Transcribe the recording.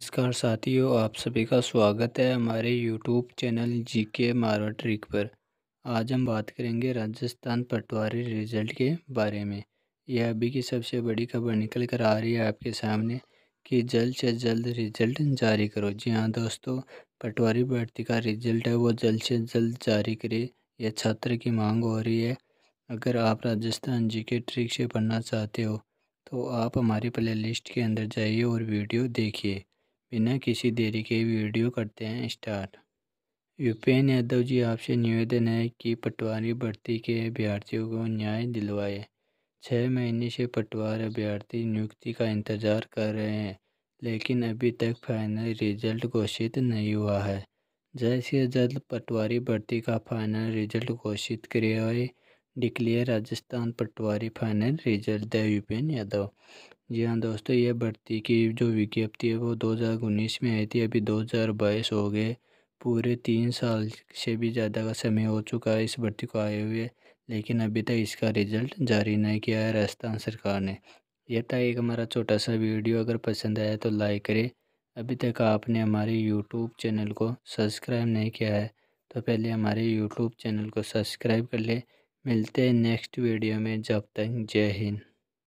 नमस्कार साथियों आप सभी का स्वागत है हमारे यूट्यूब चैनल जी के मारवा ट्रिक पर आज हम बात करेंगे राजस्थान पटवारी रिजल्ट के बारे में यह अभी की सबसे बड़ी खबर निकल कर आ रही है आपके सामने कि जल्द से जल्द रिजल्ट जारी करो जी हाँ दोस्तों पटवारी भर्ती का रिजल्ट है वो जल्द से जल्द जारी करे यह छात्र की मांग हो रही है अगर आप राजस्थान जी के ट्रिक से पढ़ना चाहते हो तो आप हमारी प्ले लिस्ट के अंदर जाइए और वीडियो देखिए बिना किसी देरी के वीडियो करते हैं स्टार्ट यूपीएन यादव जी आपसे निवेदन है कि पटवारी भर्ती के अभ्यर्थियों को न्याय दिलवाए छः महीने से पटवार अभ्यर्थी नियुक्ति का इंतज़ार कर रहे हैं लेकिन अभी तक फाइनल रिजल्ट घोषित नहीं हुआ है जल्द से जल्द पटवारी भर्ती का फाइनल रिजल्ट घोषित करे declare Rajasthan patwari final result the यूपीएन यादव जी हाँ दोस्तों ये भर्ती की जो विज्ञप्ति है वो दो हज़ार उन्नीस में आई थी अभी दो हज़ार बाईस हो गए पूरे तीन साल से भी ज़्यादा का समय हो चुका है इस भर्ती को आए हुए लेकिन अभी तक इसका रिजल्ट जारी नहीं किया है राजस्थान सरकार ने यह था एक हमारा छोटा सा वीडियो अगर पसंद आया तो लाइक करें अभी तक आपने हमारे यूट्यूब चैनल को सब्सक्राइब नहीं किया है तो पहले हमारे यूट्यूब चैनल को सब्सक्राइब कर लें मिलते हैं नेक्स्ट वीडियो में जब तक जय हिंद